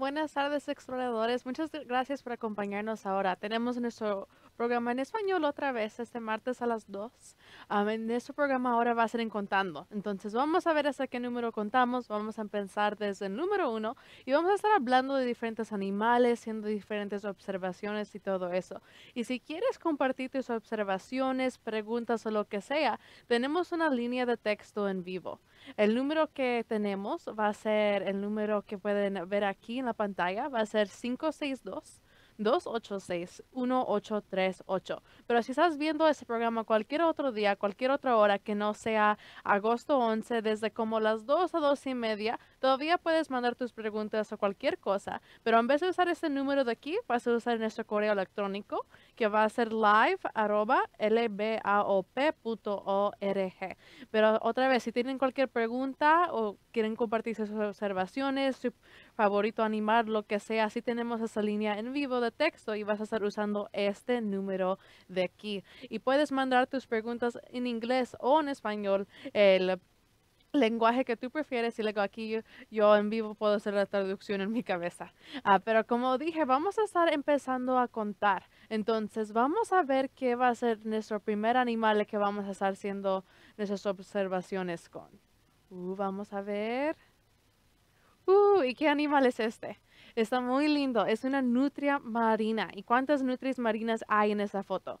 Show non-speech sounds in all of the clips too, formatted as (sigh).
buenas tardes exploradores. Muchas gracias por acompañarnos ahora. Tenemos nuestro programa en español otra vez este martes a las 2. Ah, en este programa ahora va a ser en contando. Entonces vamos a ver hasta qué número contamos. Vamos a empezar desde el número 1 y vamos a estar hablando de diferentes animales, haciendo diferentes observaciones y todo eso. Y si quieres compartir tus observaciones, preguntas o lo que sea, tenemos una línea de texto en vivo. El número que tenemos va a ser el número que pueden ver aquí en la pantalla. Va a ser 562. 286-1838. Pero si estás viendo este programa cualquier otro día, cualquier otra hora que no sea agosto 11, desde como las 2 a 2 y media, todavía puedes mandar tus preguntas o cualquier cosa. Pero en vez de usar este número de aquí, vas a usar nuestro correo electrónico que va a ser live arroba Pero otra vez, si tienen cualquier pregunta o quieren compartir sus observaciones, favorito animar, lo que sea. si tenemos esa línea en vivo de texto y vas a estar usando este número de aquí. Y puedes mandar tus preguntas en inglés o en español. El lenguaje que tú prefieres y luego aquí yo, en vivo puedo hacer la traducción en mi cabeza. Ah, pero como dije, vamos a estar empezando a contar. Entonces vamos a ver qué va a ser nuestro primer animal que vamos a estar haciendo nuestras observaciones con. Uh, vamos a ver. Uh, ¿Y qué animal es este? Está muy lindo. Es una nutria marina. ¿Y cuántas nutrias marinas hay en esa foto?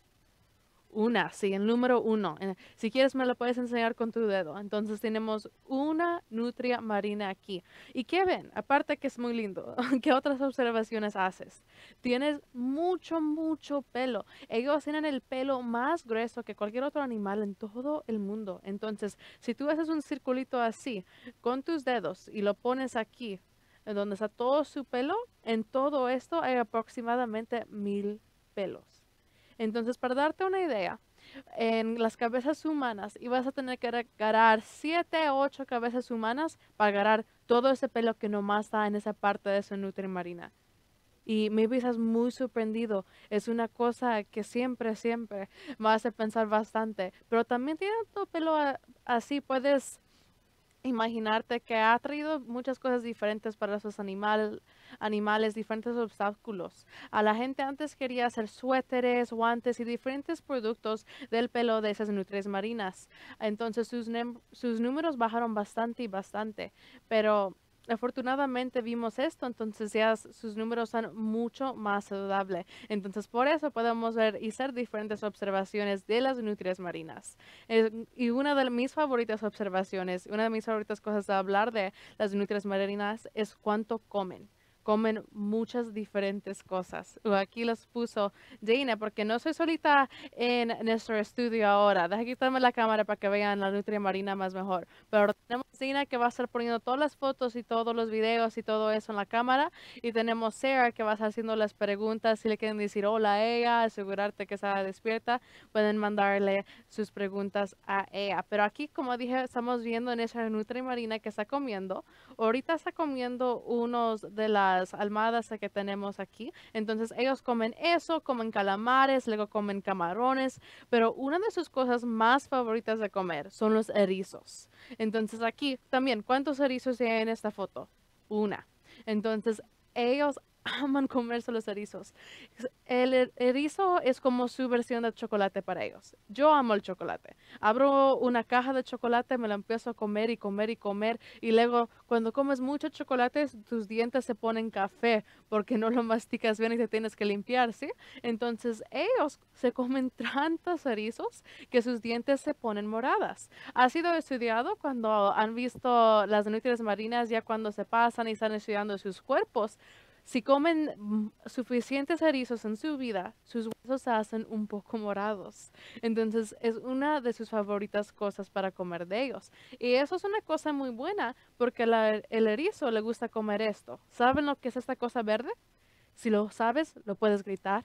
una, sí, el número uno. Si quieres me lo puedes enseñar con tu dedo. Entonces tenemos una nutria marina aquí. ¿Y qué ven? Aparte que es muy lindo, (laughs) ¿qué otras observaciones haces? Tienes mucho, mucho pelo. Ellos tienen el pelo más grueso que cualquier otro animal en todo el mundo. Entonces, si tú haces un circulito así con tus dedos y lo pones aquí, en donde está todo su pelo, en todo esto hay aproximadamente mil pelos. Entonces, para darte una idea, en las cabezas humanas y vas a tener que agarrar 7 o 8 cabezas humanas para agarrar todo ese pelo que nomás está en esa parte de su nutrimarina. marina. Y me estás muy sorprendido. Es una cosa que siempre, siempre me hace pensar bastante. Pero también tiene tu pelo así, puedes imaginarte que ha traído muchas cosas diferentes para sus animal, animales, diferentes obstáculos. A la gente antes quería hacer suéteres, guantes y diferentes productos del pelo de esas nutrias marinas. Entonces sus, sus números bajaron bastante y bastante, pero afortunadamente vimos esto, entonces ya sus números son mucho más saludables. Entonces, por eso podemos ver y hacer diferentes observaciones de las nutrias marinas. Eh, y una de mis favoritas observaciones, una de mis favoritas cosas de hablar de las nutrias marinas es cuánto comen comen muchas diferentes cosas. Aquí los puso Dana, porque no soy solita en nuestro estudio ahora. Deja quitarme la cámara para que vean la nutria marina más mejor. Pero tenemos Dana que va a estar poniendo todas las fotos y todos los videos y todo eso en la cámara. Y tenemos Sarah que va a estar haciendo las preguntas. Si le quieren decir hola a ella, asegurarte que está despierta, pueden mandarle sus preguntas a ella. Pero aquí, como dije, estamos viendo en esa nutria marina que está comiendo. Ahorita está comiendo unos de las almadas que tenemos aquí. Entonces ellos comen eso, comen calamares, luego comen camarones, pero una de sus cosas más favoritas de comer son los erizos. Entonces aquí también, ¿cuántos erizos hay en esta foto? Una. Entonces ellos aman comerse los erizos. El er, erizo es como su versión de chocolate para ellos. Yo amo el chocolate. Abro una caja de chocolate, me la empiezo a comer y comer y comer. Y luego, cuando comes mucho chocolate, tus dientes se ponen café porque no lo masticas bien y te tienes que limpiar, ¿sí? Entonces, ellos se comen (laughs) tantos erizos que sus dientes se ponen moradas. Ha sido estudiado cuando han visto las nutrias marinas, ya cuando se pasan y están estudiando sus cuerpos si comen mm, suficientes erizos en su vida, sus huesos se hacen un poco morados. Entonces es una de sus favoritas cosas para comer de ellos. Y eso es una cosa muy buena porque el erizo le gusta comer esto. ¿Saben lo que es esta cosa verde? Si lo sabes, lo puedes gritar,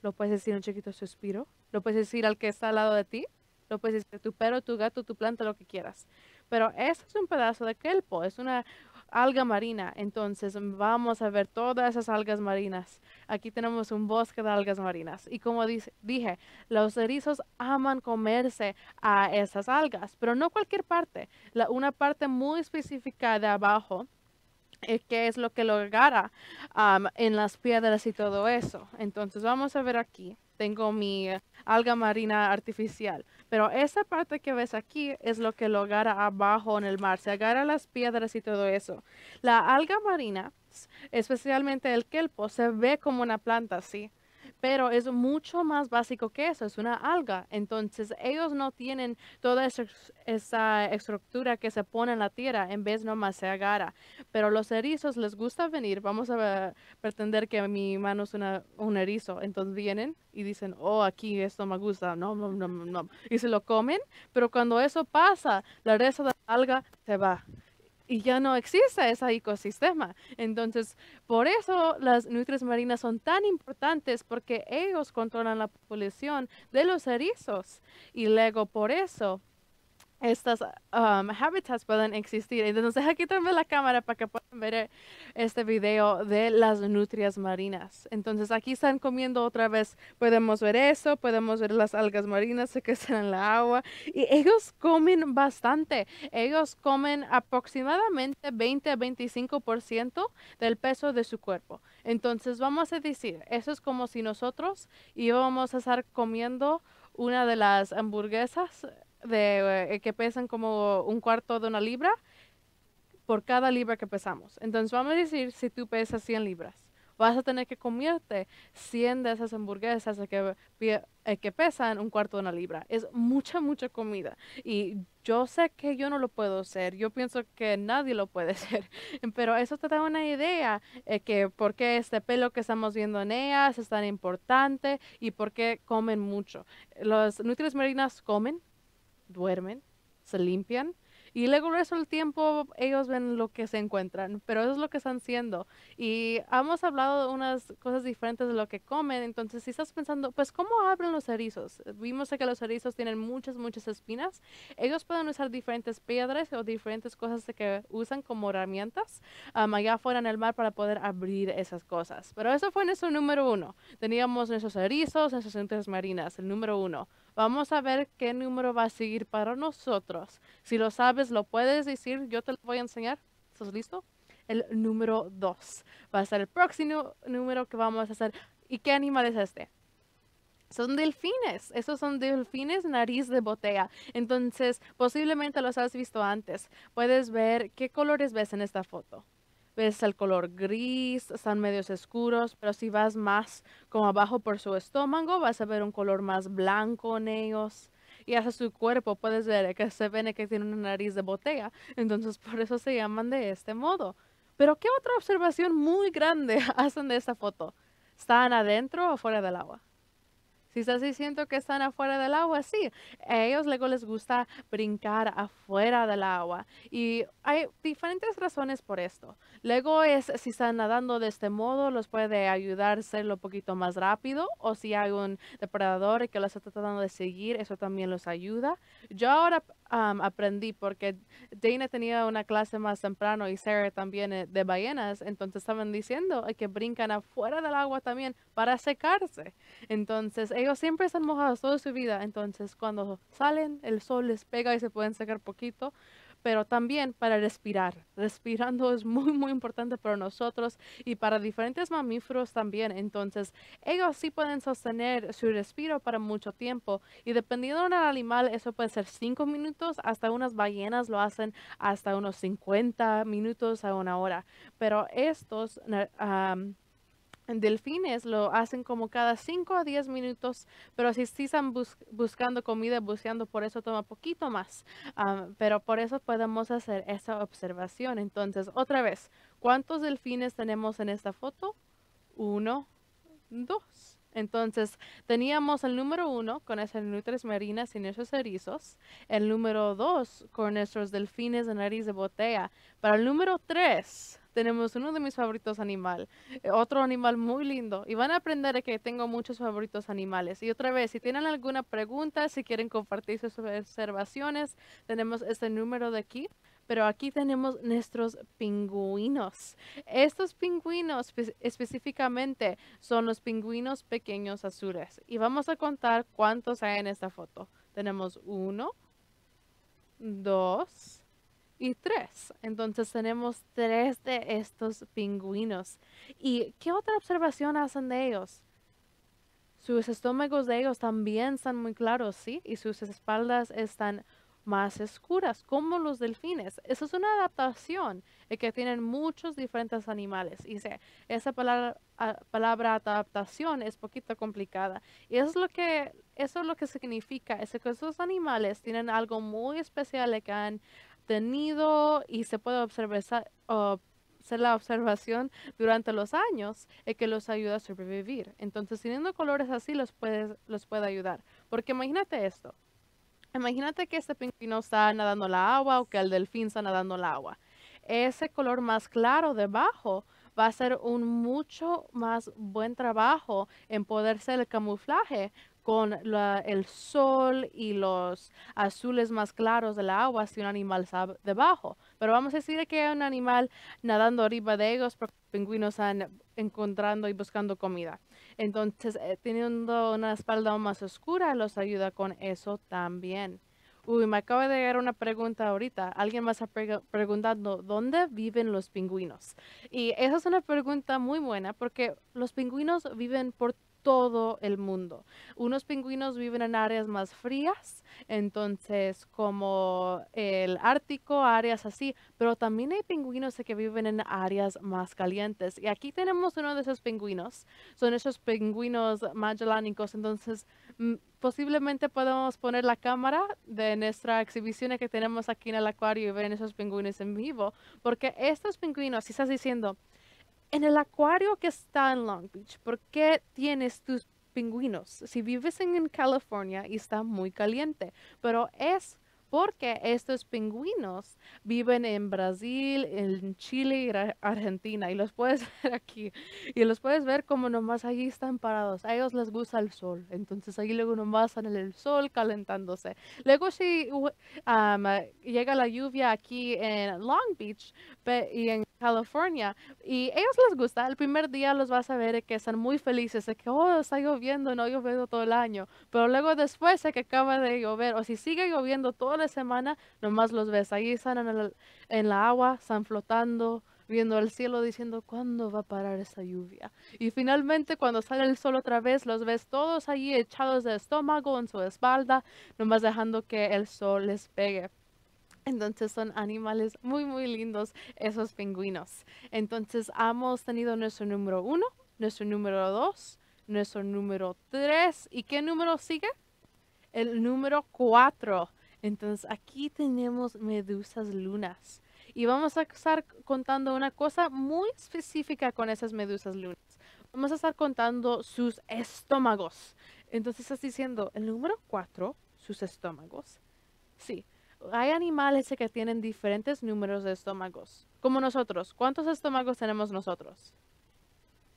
lo puedes decir un chiquito suspiro, lo puedes decir al que está al lado de ti, lo puedes decir tu perro, tu gato, tu planta, lo que quieras. Pero esto es un pedazo de kelpo, es una, alga marina. Entonces vamos a ver todas esas algas marinas. Aquí tenemos un bosque de algas marinas. Y como dice, dije, los erizos aman comerse a esas algas, pero no cualquier parte. una parte muy específica de abajo eh, qué es lo que lo agarra en las piedras y todo eso. Entonces vamos a ver aquí. Tengo mi alga marina artificial. Pero esa parte que ves aquí es lo que lo agarra abajo en el mar. Se agarra las piedras y todo eso. La alga marina, especialmente el kelpo, se ve como una planta, ¿sí? pero es mucho más básico que eso, es una alga. Entonces ellos no tienen toda esa, estructura que se pone en la tierra, en vez nomás se agarra. Pero los erizos les gusta venir, vamos a pretender que mi mano es una, un erizo, entonces vienen y dicen, oh, aquí esto me gusta, no, no, no, y se lo comen, pero cuando eso pasa, la resta de la alga se va y ya no existe ese ecosistema. Entonces, por eso las nutrias marinas son tan importantes porque ellos controlan la población de los erizos y luego por eso estas um, hábitats pueden existir. Entonces aquí tengo la cámara para que puedan ver eh, este video de las nutrias marinas. Entonces aquí están comiendo otra vez. Podemos ver eso, podemos ver las algas marinas que están en la agua. Y ellos comen bastante. Ellos comen aproximadamente 20 a 25% del peso de su cuerpo. Entonces vamos a decir, eso es como si nosotros íbamos a estar comiendo una de las hamburguesas de, eh, que pesan como un cuarto de una libra por cada libra que pesamos. Entonces vamos a decir, si tú pesas 100 libras, vas a tener que comerte 100 de esas hamburguesas eh, que, pesan un cuarto de una libra. Es mucha, mucha comida. Y yo sé que yo no lo puedo hacer, yo pienso que nadie lo puede (laughs) hacer, pero eso te da una idea de eh, que por qué este pelo que estamos viendo en ellas es tan importante y por qué comen mucho. Los nutrias marinas comen, duermen, se limpian y luego el resto del tiempo ellos ven lo que se encuentran, pero eso es lo que están haciendo. Y hemos hablado de unas cosas diferentes de lo que comen, entonces si estás pensando, pues ¿cómo abren los erizos? Vimos que los erizos tienen muchas, muchas espinas. Ellos pueden usar diferentes piedras o diferentes cosas que usan como herramientas um, allá afuera en el mar para poder abrir esas cosas. Pero eso fue nuestro número uno. Teníamos nuestros erizos, nuestras entes marinas, el número uno. Vamos a ver qué número va a seguir para nosotros. Si lo sabes, lo puedes decir. Yo te lo voy a enseñar. ¿Estás listo? El número 2 va a ser el próximo número que vamos a hacer. ¿Y qué animal es este? son delfines. Esos son delfines nariz de botella. Entonces, posiblemente los has visto antes. Puedes ver qué colores ves en esta foto ves el color gris, están medios oscuros, pero si vas más como abajo por su estómago, vas a ver un color más blanco en ellos. Y hasta su cuerpo puedes ver que se ven que tiene una nariz de botella, entonces por eso se llaman de este modo. Pero ¿qué otra observación muy grande (laughs) hacen de esta foto? ¿Están adentro o fuera del agua? Si estás que están afuera del agua, sí. A ellos luego les gusta brincar afuera del agua. Y hay diferentes razones por esto. Luego es si están nadando de este modo, los puede ayudar a hacerlo poquito más rápido. O si hay un depredador que los está tratando de seguir, eso también los ayuda. Yo ahora aprendí porque Dana tenía una clase más temprano y Sarah también eh, de ballenas, entonces estaban diciendo eh, que brincan afuera del agua también para secarse. Entonces ellos siempre están mojados toda su vida, entonces cuando salen el sol les pega y se pueden secar poquito pero también para respirar. Respirando es muy, muy importante para nosotros y para diferentes mamíferos también. Entonces, ellos sí pueden sostener su respiro para mucho tiempo y dependiendo del animal, eso puede ser 5 minutos, hasta unas ballenas lo hacen hasta unos 50 minutos a una hora. Pero estos delfines lo hacen como cada 5 a 10 minutos, pero si están buscando comida, buceando, por eso toma poquito más. Ah, pero por eso podemos hacer esa observación. Entonces, otra vez, ¿cuántos delfines tenemos en esta foto? Uno, dos. Entonces, teníamos el número uno con esas nutrias marinas y esos erizos, el número dos con nuestros delfines de nariz de botella, para el número tres tenemos uno de mis favoritos animal, eh, otro animal muy lindo y van a aprender que tengo muchos favoritos animales. Y otra vez, si tienen alguna pregunta, si quieren compartir sus observaciones, tenemos este número de aquí. Pero aquí tenemos nuestros pingüinos. Estos pingüinos específicamente son los pingüinos pequeños azules. Y vamos a contar cuántos hay en esta foto. Tenemos uno, dos, y tres. Entonces tenemos tres de estos pingüinos. ¿Y qué otra observación hacen de ellos? Sus estómagos de ellos también están muy claros, ¿sí? Y sus espaldas están más oscuras, como los delfines. eso es una adaptación eh, que tienen muchos diferentes animales. Y esa palabra, palabra adaptación es poquito complicada. Y eso es lo que, eso es lo que significa, es que esos animales tienen algo muy especial que han tenido y se puede observar, hacer la observación durante los años es que los ayuda a sobrevivir. Entonces, teniendo colores así, los puede, los puede ayudar. Porque imagínate esto. Imagínate que este pingüino está nadando la agua o que el delfín está nadando el agua. Ese color más claro debajo va a ser un mucho más buen trabajo en poder ser el camuflaje con el sol y los azules más claros del agua si un animal está debajo. Pero vamos a decir que hay un animal nadando arriba de ellos porque pingüinos están encontrando y buscando comida. Entonces, eh, teniendo una espalda más oscura los ayuda con eso también. Uy, me acaba de llegar una pregunta ahorita. Alguien más está preguntando, ¿dónde viven los pingüinos? Y esa es una pregunta muy buena porque los pingüinos viven por todo el mundo. Unos pingüinos viven en áreas más frías, entonces como el Ártico, áreas así, pero también hay pingüinos que viven en áreas más calientes. Y aquí tenemos uno de esos pingüinos, son esos pingüinos magellánicos, entonces mm, posiblemente podemos poner la cámara de nuestra exhibición que tenemos aquí en el acuario y ver esos pingüinos en vivo, porque estos pingüinos, si estás diciendo, en el acuario que está en Long Beach, ¿por qué tienes tus pingüinos? Si vives en California y está muy caliente, pero es porque estos pingüinos viven en Brasil, en Chile y Argentina y los puedes (laughs) ver aquí y los puedes ver como nomás allí están parados. A ellos les gusta el sol, entonces ahí luego nomás están en el sol calentándose. Luego si llega la lluvia aquí en Long Beach y en California. Y ellos les gusta, el primer día los vas a ver que están muy felices, de que, oh, está lloviendo, no ha llovido todo el año. Pero luego después de que acaba de llover, o si sigue lloviendo toda la semana, nomás los ves, ahí están en, el, en la agua, están flotando, viendo el cielo diciendo, ¿cuándo va a parar esa lluvia? Y finalmente cuando sale el sol otra vez, los ves todos allí echados de estómago en su espalda, nomás dejando que el sol les pegue. Entonces son animales muy, muy lindos esos pingüinos. Entonces hemos tenido nuestro número uno, nuestro número dos, nuestro número tres. ¿Y qué número sigue? El número cuatro. Entonces aquí tenemos medusas lunas. Y vamos a estar contando una cosa muy específica con esas medusas lunas. Vamos a estar contando sus estómagos. Entonces estás diciendo el número cuatro, sus estómagos. Sí, hay animales que tienen diferentes números de estómagos. Como nosotros, ¿cuántos estómagos tenemos nosotros?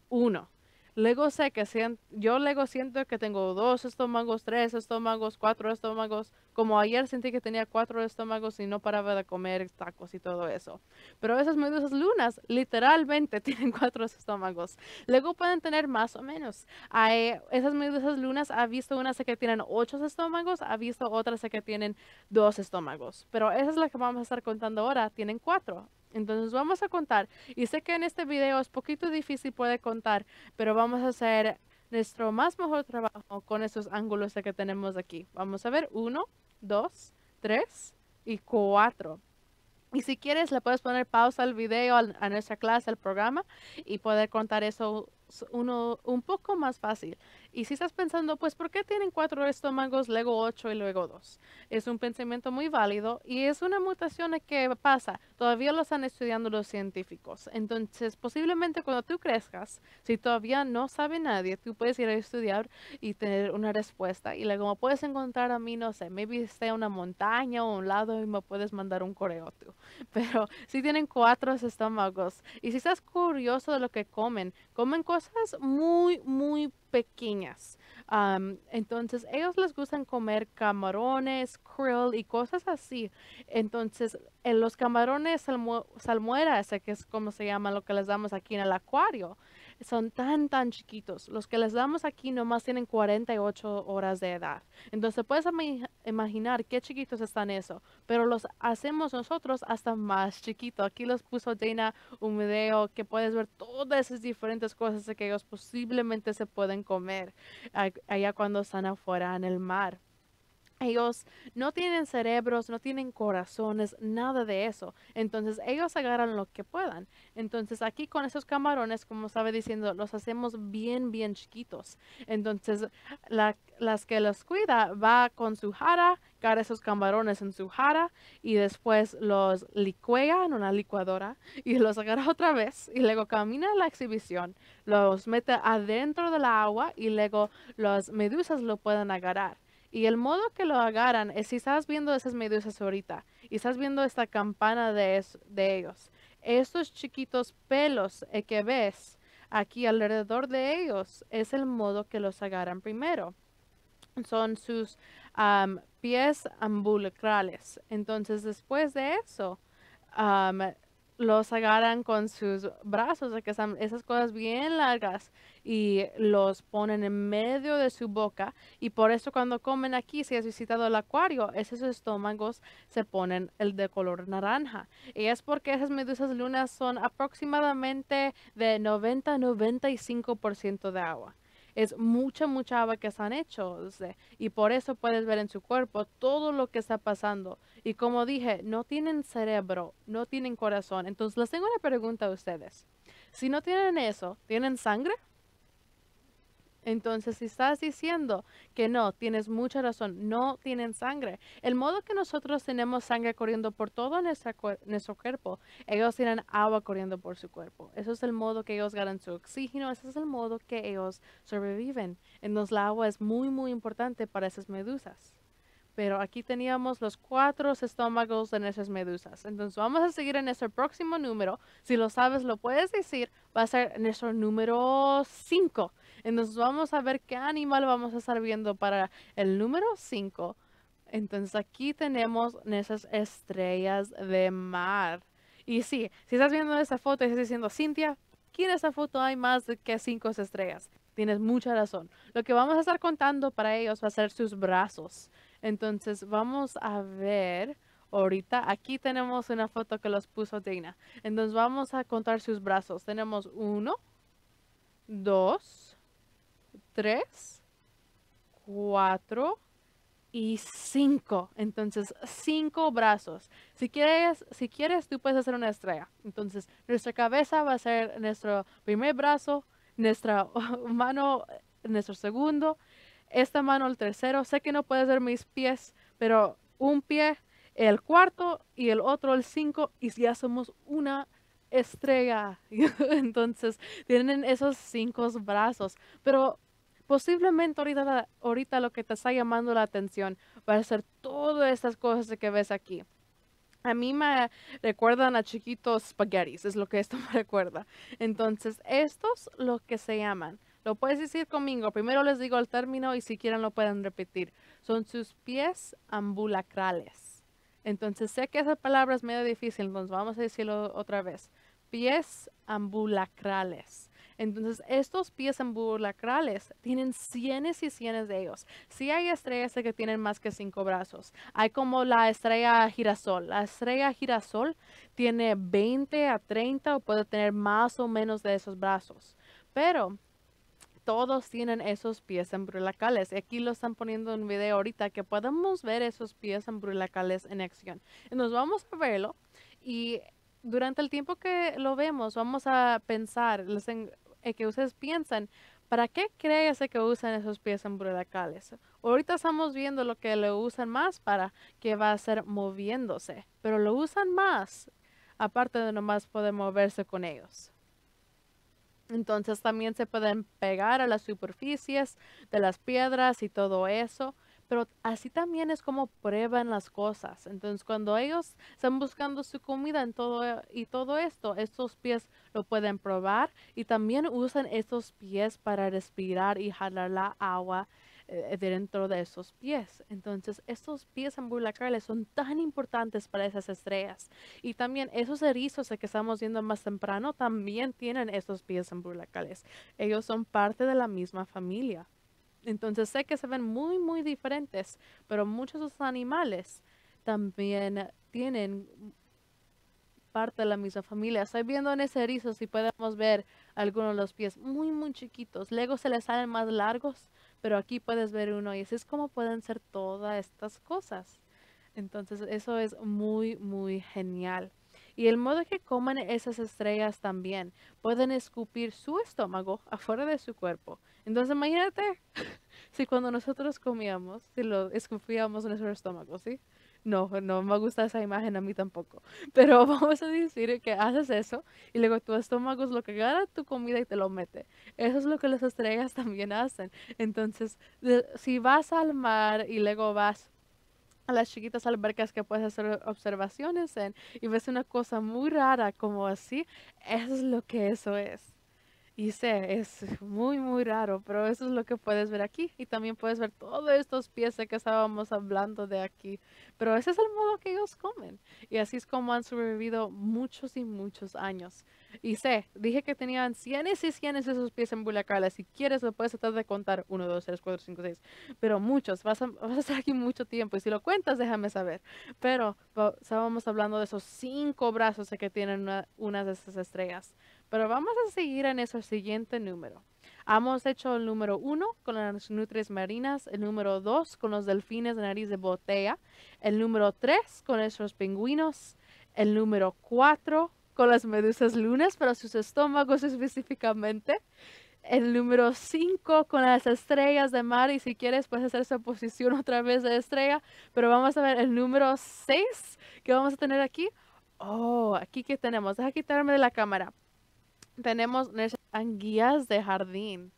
Uno. Luego sé que siento, yo luego siento que tengo dos estómagos, tres estómagos, cuatro estómagos. Como ayer sentí que tenía cuatro estómagos y no paraba de comer tacos y todo eso. Pero esas medusas lunas literalmente (laughs) tienen cuatro estómagos. Luego pueden tener más o menos. Hay, esas medusas lunas, ha visto unas que tienen ocho estómagos, ha visto otras que tienen dos estómagos. Pero esa es la que vamos a estar contando ahora, tienen cuatro entonces vamos a contar. Y sé que en este video es poquito difícil poder contar, pero vamos a hacer nuestro más mejor trabajo con esos ángulos que tenemos aquí. Vamos a ver, uno, dos, tres y cuatro. Y si quieres, le puedes poner pausa al video, a nuestra clase, al programa, y poder contar eso uno un poco más fácil. Y si estás pensando, pues, ¿por qué tienen cuatro estómagos, luego ocho y luego dos? Es un pensamiento muy válido y es una mutación que pasa. Todavía lo están estudiando los científicos. Entonces, posiblemente cuando tú crezcas, si todavía no sabe nadie, tú puedes ir a estudiar y tener una respuesta. Y luego puedes encontrar a mí, no sé, maybe en una montaña o un lado y me puedes mandar un correo tú. (laughs) Pero si tienen cuatro estómagos y si estás curioso de lo que comen, comen cosas cosas muy, muy pequeñas. entonces, ellos les gustan comer camarones, krill y cosas así. Entonces, en los camarones salmuera, ese que es como se llama lo que les damos aquí en el acuario, son tan, tan chiquitos. Los que les damos aquí nomás tienen 48 horas de edad. Entonces puedes imaginar qué chiquitos están eso. Pero los hacemos nosotros hasta más chiquitos. Aquí los puso Dana un video que puedes ver todas esas diferentes cosas que ellos posiblemente se pueden comer allá cuando están afuera en el mar. Ellos no tienen cerebros, no tienen corazones, nada de eso. Entonces ellos agarran lo que puedan. Entonces aquí con esos camarones, como estaba diciendo, los hacemos bien, bien chiquitos. Entonces las que los cuida va con su jara, agarra esos camarones en su jara y después los licuea en una licuadora (laughs) y los agarra otra vez y luego camina a la exhibición, los mete adentro del agua y luego las medusas lo pueden agarrar. Y el modo que lo agarran es si estás viendo esas medusas ahorita y estás viendo esta campana de, de ellos, estos chiquitos pelos eh, que ves aquí alrededor de ellos es el modo que los agarran primero. Son sus pies ambulacrales. Entonces después de eso, los agarran con sus brazos, que son esas cosas bien largas, y los ponen en medio de su boca. Y por eso cuando comen aquí, si has visitado el acuario, esos estómagos se ponen el de color naranja. Y es porque esas medusas lunas son aproximadamente de 90-95% de agua. Es mucha, mucha agua que se han hecho. Y por eso puedes ver en su cuerpo todo lo que está pasando. Y como dije, no tienen cerebro, no tienen corazón. Entonces les tengo una pregunta a ustedes. Si no tienen eso, ¿tienen sangre? Entonces, si estás diciendo que no, tienes mucha razón, no tienen sangre. El modo que nosotros tenemos sangre corriendo por todo nuestro cuerpo, ellos tienen agua corriendo por su cuerpo. Eso es el modo que ellos ganan su oxígeno, ese es el modo que ellos sobreviven. Entonces, la agua es muy, muy importante para esas medusas. Pero aquí teníamos los cuatro estómagos de esas medusas. Entonces vamos a seguir en nuestro próximo número. Si lo sabes, lo puedes decir. Va a ser nuestro número cinco. Entonces vamos a ver qué animal vamos a estar viendo para el número 5. Entonces aquí tenemos esas estrellas de mar. Y sí, si estás viendo esa foto y estás diciendo, Cintia, aquí en esa foto hay más que cinco estrellas. Tienes mucha razón. Lo que vamos a estar contando para ellos va a ser sus brazos. Entonces vamos a ver ahorita. Aquí tenemos una foto que los puso Dina. Entonces vamos a contar sus brazos. Tenemos uno, dos, tres, 4 y 5. Entonces, cinco brazos. Si quieres, si quieres, tú puedes hacer una estrella. Entonces, nuestra cabeza va a ser nuestro primer brazo, nuestra (laughs) mano, nuestro segundo, esta mano el tercero. Sé que no puedes ser mis pies, pero un pie, el cuarto y el otro el cinco y ya somos una estrella. (laughs) Entonces tienen esos cinco brazos, pero Posiblemente ahorita, ahorita lo que te está llamando la atención va a ser todas estas cosas que ves aquí. A mí me recuerdan a chiquitos spaghettis, es lo que esto (laughs) me recuerda. Entonces, estos lo que se llaman. Lo puedes decir conmigo. Primero les digo el término y si quieren lo pueden repetir. Son sus pies ambulacrales. Entonces, sé que esa palabra es medio difícil, entonces vamos a decirlo otra vez. Pies ambulacrales. Entonces, estos pies ambulacrales tienen cienes y cienes de ellos. Si hay estrellas que tienen más que cinco brazos. Hay como la estrella girasol. La estrella girasol tiene 20 a 30 o puede tener más o menos de esos brazos. Pero todos tienen esos pies Y Aquí lo están poniendo en video ahorita que podemos ver esos pies ambulacrales en acción. Nos vamos a verlo y durante el tiempo que lo vemos vamos a pensar, eh, que ustedes piensan, ¿para qué crees que usan esos pies embrulacales? Ahorita estamos viendo lo que lo usan más para que va a ser moviéndose, pero lo usan más, aparte de nomás poder moverse con ellos. Entonces también se pueden pegar a las superficies de las piedras y todo eso pero así también es como prueban las cosas. Entonces, cuando ellos están buscando su comida en todo, y todo esto, estos pies lo pueden probar y también usan estos pies para respirar y jalar la agua eh, dentro de esos pies. Entonces, estos pies ambulacrales son tan importantes para esas estrellas. Y también esos erizos que estamos viendo más temprano también tienen estos pies ambulacrales. Ellos son parte de la misma familia. Entonces sé que se ven muy, muy diferentes, pero muchos de los animales también tienen parte de la misma familia. Estoy viendo en ese erizo si podemos ver algunos de los pies muy, muy chiquitos. Luego se les salen más largos, pero aquí puedes ver uno y así es como pueden ser todas estas cosas. Entonces eso es muy, muy genial. Y el modo que comen esas estrellas también. Pueden escupir su estómago afuera de su cuerpo entonces imagínate (laughs) si cuando nosotros comíamos, si lo escupíamos en nuestro estómago, ¿sí? No, no me gusta esa imagen a mí tampoco. (laughs) Pero (laughs) vamos a decir que haces eso y luego tu estómago es lo que gana tu comida y te lo mete. Eso es lo que las estrellas también hacen. Entonces, si vas al mar y luego vas a las chiquitas albercas que puedes hacer observaciones en y ves una cosa muy rara como así, eso es lo que eso es. Y sé, es muy, muy raro, pero eso es lo que puedes ver aquí. Y también puedes ver todos estos pies de que estábamos hablando de aquí. Pero ese es el modo que ellos comen. Y así es como han sobrevivido muchos y muchos años. Y sé, dije que tenían cienes y cienes de esos pies en Bulacala. Si quieres, lo puedes tratar de contar. Uno, dos, tres, cuatro, cinco, seis. Pero muchos. Vas a, vas estar aquí mucho tiempo. Y si lo cuentas, déjame saber. Pero estábamos hablando de esos cinco brazos que tienen una, una de esas estrellas pero vamos a seguir en ese siguiente número. Hemos hecho el número 1 con las nutrias marinas, el número 2 con los delfines de nariz de botella, el número 3 con esos pingüinos, el número 4 con las medusas lunas para sus estómagos específicamente, el número 5 con las estrellas de mar y si quieres puedes hacer esa posición (laughs) otra vez de estrella, pero vamos a ver el número 6 que vamos a tener aquí. Oh, aquí que tenemos, deja quitarme de la cámara tenemos guías de jardín.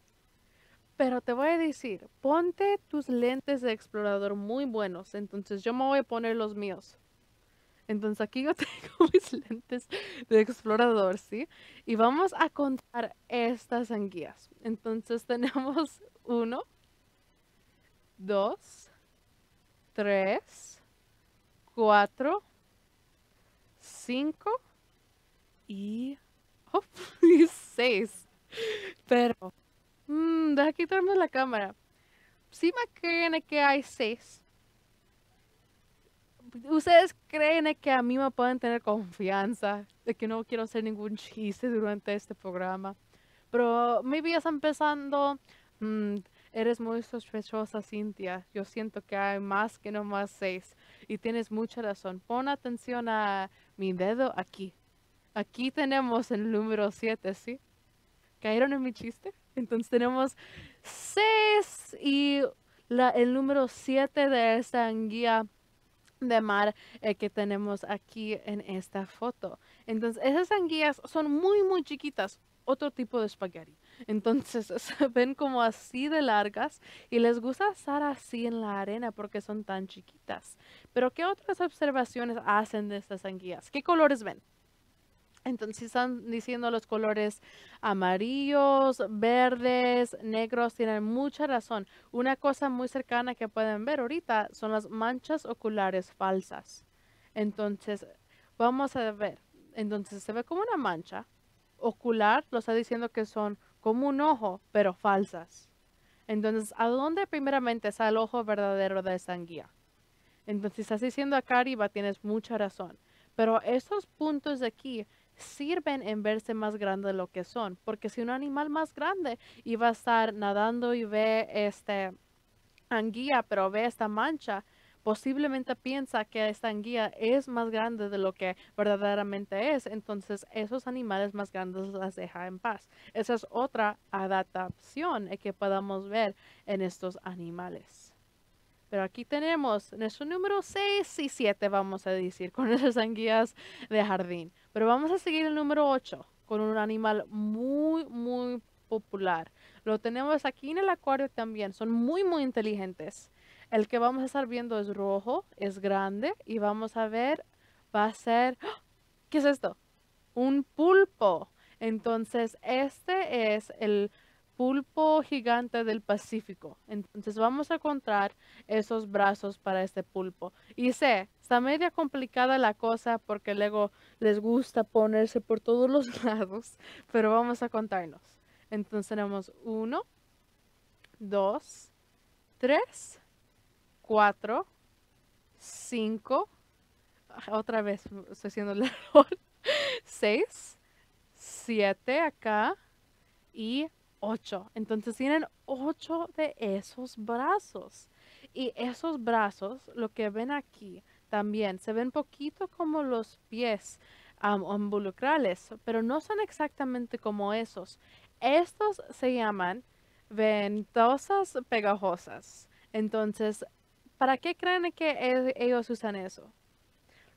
Pero te voy a decir, ponte tus lentes de explorador muy buenos. Entonces yo me voy a poner los míos. Entonces aquí yo (laughs) tengo mis lentes de explorador, ¿sí? Y vamos a contar estas anguías. Entonces (laughs) tenemos uno, dos, tres, cuatro, cinco y oh, 16. Pero, mmm, deja quitarme la cámara. Si me creen que hay seis ¿Ustedes creen que a mí me pueden tener confianza de que no quiero hacer ningún chiste durante este programa? Pero mi vida está empezando. Mm, eres muy sospechosa, Cintia. Yo siento que hay más que no más seis. Y tienes mucha razón. Pon atención a mi dedo aquí. Aquí tenemos el número 7, ¿sí? ¿Cayeron en mi chiste? Entonces tenemos 6 y el número 7 de esta guía de mar eh, que tenemos aquí en esta foto. Entonces, esas anguías son muy, muy chiquitas, otro tipo de espagueti. Entonces, (laughs) se ven como así de largas y les gusta estar así en la arena porque son tan chiquitas. Pero, ¿qué otras observaciones hacen de estas anguías? ¿Qué colores ven? Entonces están diciendo los colores amarillos, verdes, negros, tienen mucha razón. Una cosa muy cercana que pueden ver ahorita son las manchas oculares falsas. Entonces, vamos a ver. Entonces se ve como una mancha ocular, lo está diciendo que son como un ojo, pero falsas. Entonces, ¿a dónde primeramente está el ojo verdadero de esa Entonces, estás diciendo acá arriba, tienes mucha razón. Pero estos puntos de aquí sirven en verse más grande de lo que son, porque si un animal más grande iba a estar nadando y ve este anguía, pero ve esta mancha, posiblemente piensa que esta anguía es más grande de lo que verdaderamente es, entonces esos animales más grandes las deja en paz. Esa es otra adaptación eh, que podamos ver en estos animales. Pero aquí tenemos nuestro número 6 y 7, vamos a decir, con esas anguías de jardín. Pero vamos a seguir el número 8 con un animal muy, muy popular. Lo tenemos aquí en el acuario también. Son muy, muy inteligentes. El que vamos a estar viendo es rojo, es grande y vamos a ver, va a ser, ¡Ah! ¿qué es esto? Un pulpo. Entonces, este es el pulpo gigante del Pacífico. Entonces vamos a encontrar esos brazos para este pulpo. Y sé, está media complicada la cosa porque luego les gusta ponerse por todos los (laughs) lados, pero vamos a contarnos. Entonces tenemos uno. Dos. Tres. Cuatro. Cinco. Ah, otra vez estoy haciendo el (laughs) error, Seis. Siete acá y ocho. Entonces tienen ocho de esos brazos. Y esos brazos, lo que ven aquí también, se ven poquito como los pies um, pero no son exactamente como esos. Estos se llaman ventosas pegajosas. Entonces, ¿para qué creen que e, ellos usan eso?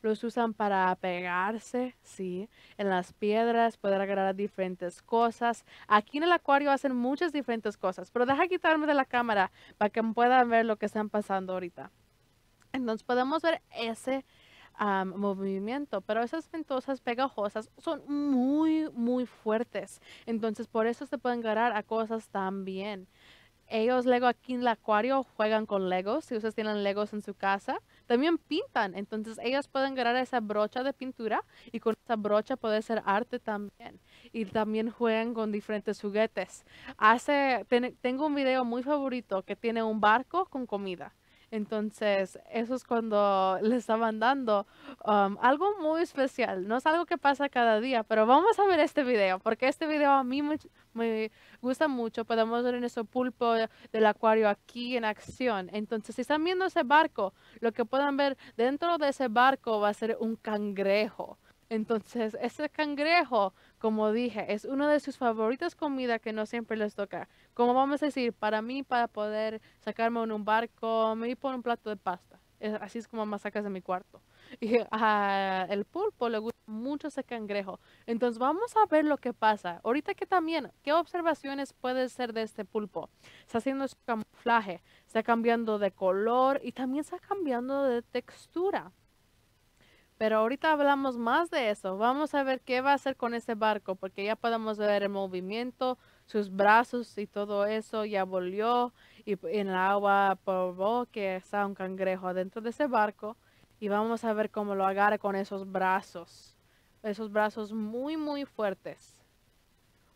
Los usan para pegarse, sí, en las piedras, poder agarrar diferentes cosas. Aquí en el acuario hacen muchas diferentes cosas, pero deja quitarme de la cámara para que puedan ver lo que están pasando ahorita. Entonces podemos ver ese ah, movimiento, pero esas ventosas pegajosas son muy, muy fuertes. Entonces, por eso se pueden agarrar a cosas también. Ellos, luego aquí en el acuario juegan con Legos. Si ustedes tienen Legos en su casa, también pintan. Entonces ellas pueden ganar esa brocha de pintura y con esa brocha puede ser arte también. Y también juegan con diferentes juguetes. Hace, tengo un video muy favorito que tiene un barco con comida. Entonces, eso es cuando les estaban dando um, algo muy especial. No es algo que pasa cada día, pero vamos a ver este video, porque este video a mí me, gusta mucho. Podemos ver en ese pulpo del acuario aquí en acción. Entonces, si están viendo ese barco, lo que puedan ver dentro de ese barco va a ser un cangrejo. Entonces, este cangrejo, como dije, es una de sus favoritas comidas que no siempre les toca. Como vamos a decir, para mí, para poder sacarme en un barco, me por un plato de pasta. Así es como me sacas de mi cuarto. (laughs) Y a ah, el pulpo le gusta mucho ese cangrejo. Entonces vamos a ver lo que pasa. Ahorita que también, ¿qué observaciones puede ser de este pulpo? Está haciendo su camuflaje, está cambiando de color y también está cambiando de textura. Pero ahorita hablamos más de eso. Vamos a ver qué va a hacer con ese barco, porque ya podemos ver el movimiento, sus brazos y todo eso. Ya volvió y en el agua probó que está un cangrejo adentro de ese barco. Y vamos a ver cómo lo agarra con esos brazos. Esos brazos muy, muy fuertes.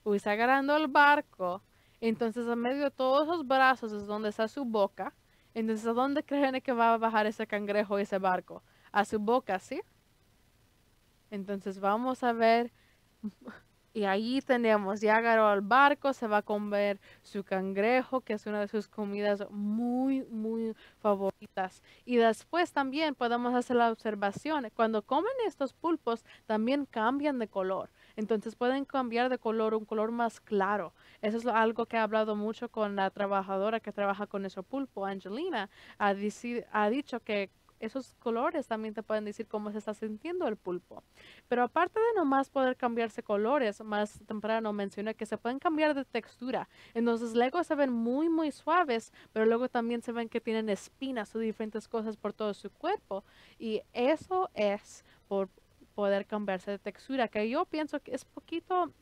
Uy, está agarrando el barco. Entonces, en medio de todos esos brazos es donde está su boca. Entonces, ¿a dónde creen que va a bajar ese cangrejo y ese barco? a su boca, ¿sí? Entonces vamos a ver, (laughs) y ahí tenemos, ya al barco, se va a comer su cangrejo, que es una de sus comidas muy, muy favoritas. Y después también podemos hacer la observación, cuando comen estos pulpos, también cambian de color. Entonces pueden cambiar de color, un color más claro. Eso es algo que ha hablado mucho con la trabajadora que trabaja con ese pulpo, Angelina. ha dicho que esos colores también te pueden decir cómo se está sintiendo el pulpo. Pero aparte de nomás poder cambiarse colores, más temprano mencioné que se pueden cambiar de textura. Entonces luego se ven muy muy suaves, pero luego también se ven que tienen espinas o diferentes cosas por todo su cuerpo. Y eso es por poder cambiarse de textura, que yo pienso que es poquito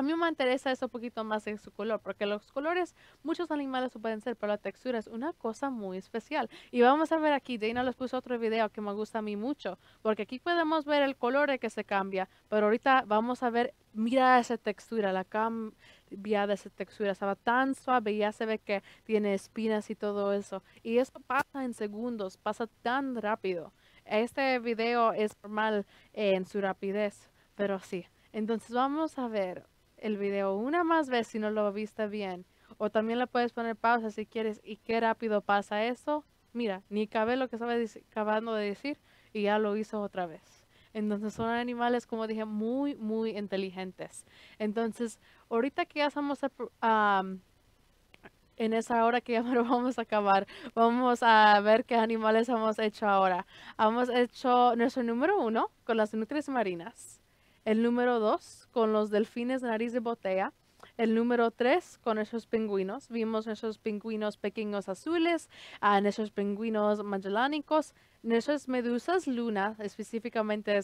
a mí me interesa eso un poquito más en su color, porque los colores, muchos animales pueden ser, pero la textura es una cosa muy especial. Y vamos a ver aquí, Dana les puso otro video que me gusta a mí mucho, porque aquí podemos ver el color que se cambia, pero ahorita vamos a ver, mira esa textura, la cambia de esa textura, estaba tan suave, ya se ve que tiene espinas y todo eso. Y eso pasa en segundos, pasa tan rápido. Este video es normal eh, en su rapidez, pero sí. Entonces vamos a ver el video una más vez si no lo viste bien. O también le puedes poner pausa si quieres y qué rápido pasa eso. Mira, ni cabe lo que estaba acabando de decir y ya lo hizo otra vez. Entonces son animales, como dije, muy, muy inteligentes. Entonces, ahorita que ya estamos en esa hora que ya (laughs) vamos a acabar, vamos a ver qué animales hemos hecho ahora. Hemos hecho nuestro número uno con las nutrias marinas, el número dos con los delfines nariz de botella. El número 3 con esos pingüinos. Vimos esos pingüinos pequeños azules, a ah, esos pingüinos magellánicos Nuestras medusas luna específicamente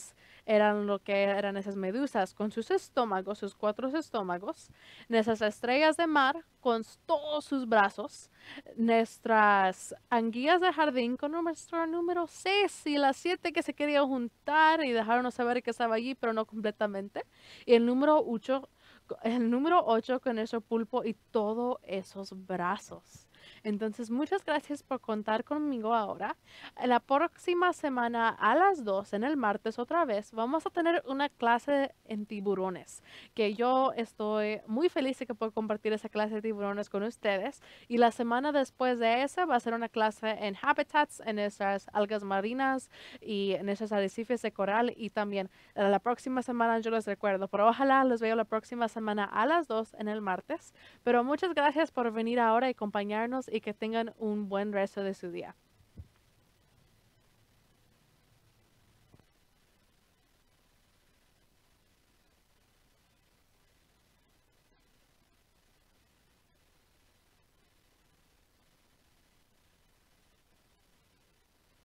eran lo que eran esas medusas, con sus estómagos, sus cuatro estómagos, nuestras estrellas de mar con todos sus brazos, nuestras anguillas de jardín con nuestro número 6 y las 7 que se querían juntar y dejaron saber que estaba allí, pero no completamente, y el número 8 el número 8 con nuestro pulpo y todos esos brazos. Entonces, muchas gracias por contar conmigo ahora. La próxima semana a las 2, en el martes otra vez, vamos a tener una clase en tiburones, que yo estoy muy feliz de que puedo compartir esa clase de tiburones con ustedes. Y la semana después de esa va a ser una clase en habitats, en esas algas marinas y en esos arrecifes de coral. Y también eh, la próxima semana, yo les recuerdo, pero ojalá los veo la próxima semana a las 2 en el martes. Pero muchas gracias por venir ahora y acompañarnos y que tengan un buen resto de su día.